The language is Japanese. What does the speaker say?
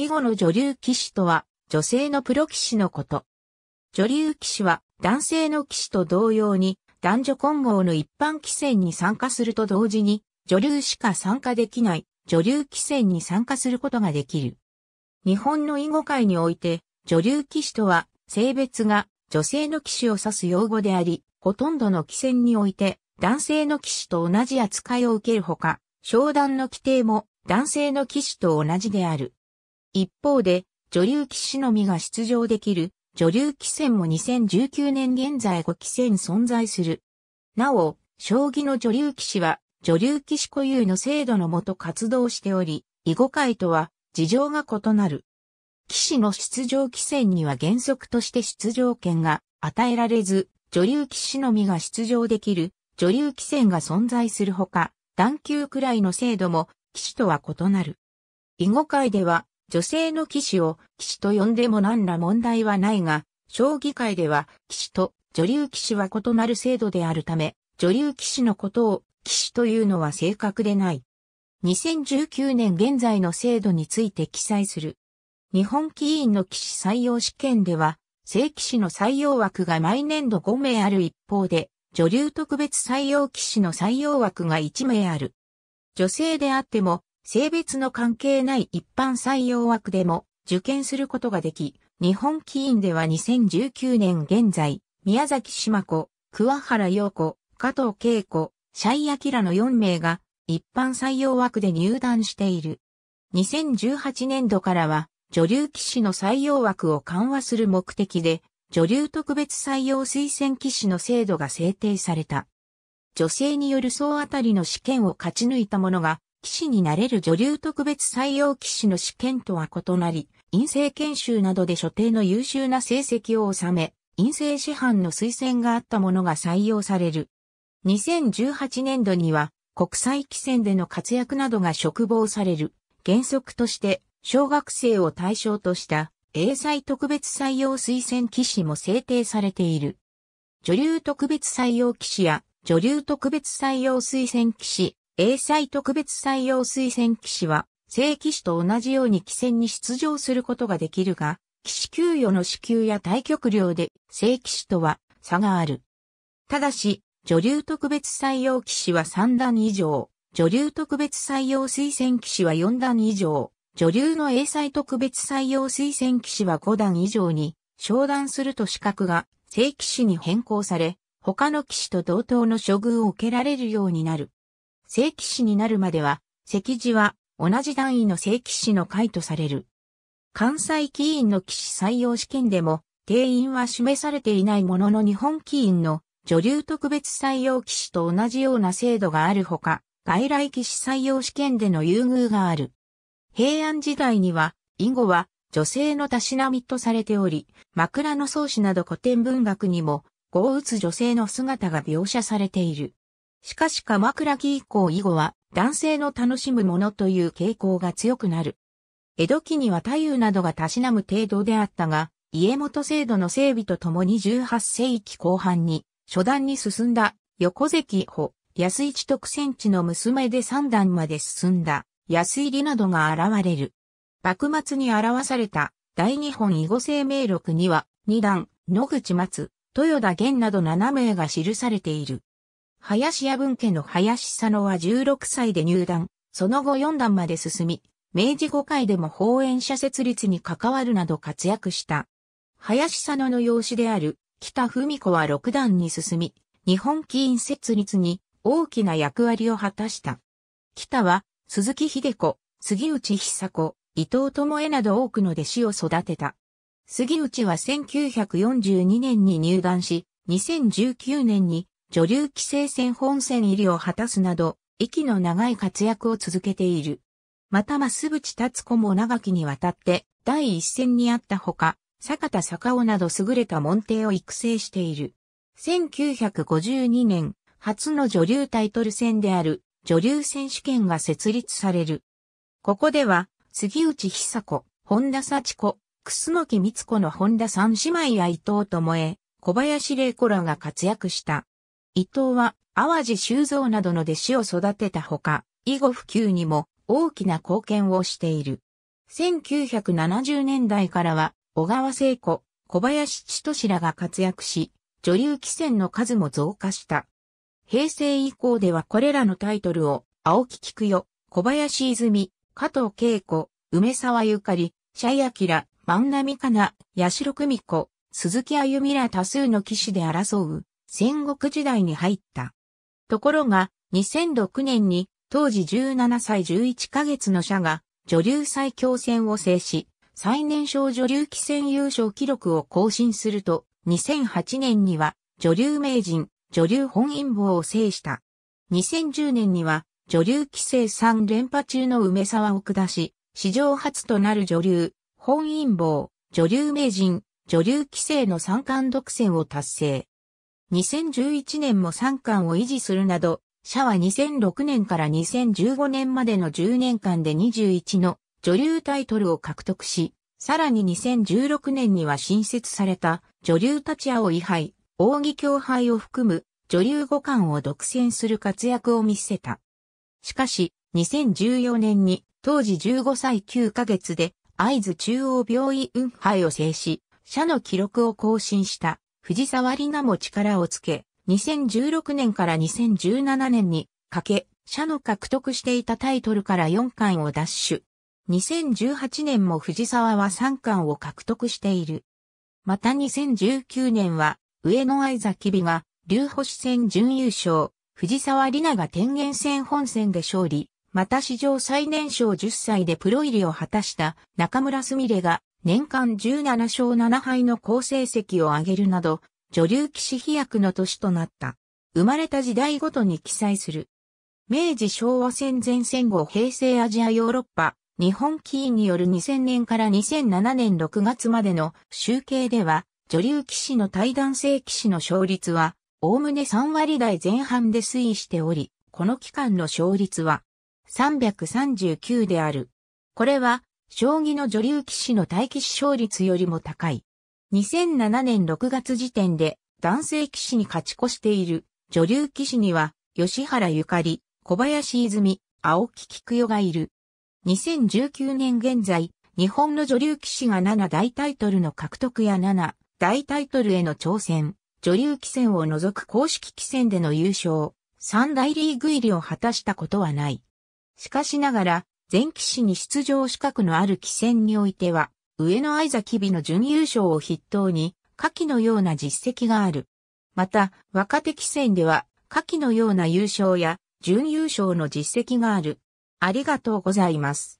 囲碁の女流棋士とは、女性のプロ棋士のこと。女流棋士は、男性の棋士と同様に、男女混合の一般棋戦に参加すると同時に、女流しか参加できない、女流棋戦に参加することができる。日本の囲碁界において、女流棋士とは、性別が女性の騎士を指す用語であり、ほとんどの棋戦において、男性の騎士と同じ扱いを受けるほか、商談の規定も男性の棋士と同じである。一方で、女流騎士のみが出場できる、女流棋戦も2019年現在5棋戦存在する。なお、将棋の女流棋士は、女流棋士固有の制度のもと活動しており、囲碁界とは事情が異なる。棋士の出場棋戦には原則として出場権が与えられず、女流棋士のみが出場できる女流棋戦が存在するほか、段級くらいの制度も棋士とは異なる。囲碁界では女性の騎士を騎士と呼んでも何ら問題はないが、将棋界では騎士と女流騎士は異なる制度であるため、女流騎士のことを騎士というのは正確でない。2019年現在の制度について記載する。日本棋院の騎士採用試験では、正騎士の採用枠が毎年度5名ある一方で、女流特別採用騎士の採用枠が1名ある。女性であっても、性別の関係ない一般採用枠でも受験することができ、日本棋院では2019年現在、宮崎島子、桑原陽子、加藤恵子、シャイアキラの4名が一般採用枠で入団している。2018年度からは女流棋士の採用枠を緩和する目的で女流特別採用推薦棋士の制度が制定された。女性による総当たりの試験を勝ち抜いた者が騎士になれる女流特別採用騎士の試験とは異なり、陰性研修などで所定の優秀な成績を収め、陰性師範の推薦があったものが採用される。2018年度には、国際棋戦での活躍などが嘱望される。原則として、小学生を対象とした、英才特別採用推薦騎士も制定されている。女流特別採用騎士や、女流特別採用推薦騎士、英才特別採用推薦騎士は、正騎士と同じように棋戦に出場することができるが、騎士給与の支給や対局料で正騎士とは差がある。ただし、女流特別採用騎士は3段以上、女流特別採用推薦騎士は4段以上、女流の英才特別採用推薦騎士は5段以上に、昇段すると資格が正騎士に変更され、他の騎士と同等の処遇を受けられるようになる。正規士になるまでは、席次は同じ段位の正規士の会とされる。関西棋院の騎士採用試験でも、定員は示されていないものの日本棋院の女流特別採用騎士と同じような制度があるほか、外来騎士採用試験での優遇がある。平安時代には、囲碁は女性のたしなみとされており、枕草子など古典文学にも、豪打つ女性の姿が描写されている。しかし鎌倉期以降以後は男性の楽しむものという傾向が強くなる。江戸期には太夫などがたしなむ程度であったが、家元制度の整備とともに18世紀後半に初段に進んだ横関保、安市徳戦地の娘で3段まで進んだ安入りなどが現れる。幕末に表された大日本囲碁生命録には2段、野口松、豊田源など7名が記されている。林家文家の林佐野は16歳で入団、その後4段まで進み、明治5回でも法演者設立に関わるなど活躍した。林佐野の養子である北文子は6段に進み、日本棋院設立に大きな役割を果たした。北は鈴木秀子、杉内久子、伊藤智恵など多くの弟子を育てた。杉内は1942年に入団し、2019年に女流規制戦本戦入りを果たすなど、息の長い活躍を続けている。また増淵達子も長きにわたって第一戦にあったほか、坂田坂尾など優れた門弟を育成している。1952年、初の女流タイトル戦である女流選手権が設立される。ここでは、杉内久子、本田幸子、楠木光子の本田三姉妹や伊藤智恵、小林玲子らが活躍した。伊藤は淡路修造などの弟子を育てたほか、以後普及にも大きな貢献をしている。1970年代からは、小川聖子、小林千歳らが活躍し、女流棋戦の数も増加した。平成以降ではこれらのタイトルを、青木菊代、小林泉、加藤恵子、梅沢ゆかり、シャイアキラ、万波かな、八代久美子、鈴木歩みら多数の騎士で争う、戦国時代に入った。ところが、2006年に当時17歳11ヶ月の社が女流最強戦を制し、最年少女流棋戦優勝記録を更新すると、2008年には女流名人、女流本因坊を制した。2010年には女流棋聖3連覇中の梅沢を下し、史上初となる女流、本因坊、女流名人、女流棋聖の三冠独占を達成。2011年も3冠を維持するなど、社は2006年から2015年までの10年間で21の女流タイトルを獲得し、さらに2016年には新設された女流立ち青位杯、扇教杯を含む女流五冠を独占する活躍を見せた。しかし、2014年に当時15歳9ヶ月で合図中央病院杯を制し、社の記録を更新した。藤沢里奈も力をつけ、2016年から2017年にかけ、社の獲得していたタイトルから4巻を奪取。2018年も藤沢は3巻を獲得している。また2019年は、上野愛崎美が、竜星戦準優勝、藤沢里奈が天元戦本戦で勝利、また史上最年少10歳でプロ入りを果たした中村すみれが年間17勝7敗の好成績を挙げるなど、女流騎士飛躍の年となった。生まれた時代ごとに記載する。明治昭和戦前戦後平成アジアヨーロッパ、日本棋院による2000年から2007年6月までの集計では、女流騎士の対談性騎士の勝率は、おおむね3割台前半で推移しており、この期間の勝率は339である。これは将棋の女流棋士の待機視勝率よりも高い。2007年6月時点で男性棋士に勝ち越している女流棋士には吉原ゆかり、小林泉、青木菊代がいる。2019年現在、日本の女流棋士が7大タイトルの獲得や7大タイトルへの挑戦、女流棋戦を除く公式棋戦での優勝、3大リーグ入りを果たしたことはない。しかしながら、前期士に出場資格のある棋戦においては、上野愛崎美の準優勝を筆頭に、下記のような実績がある。また、若手棋戦では、下記のような優勝や、準優勝の実績がある。ありがとうございます。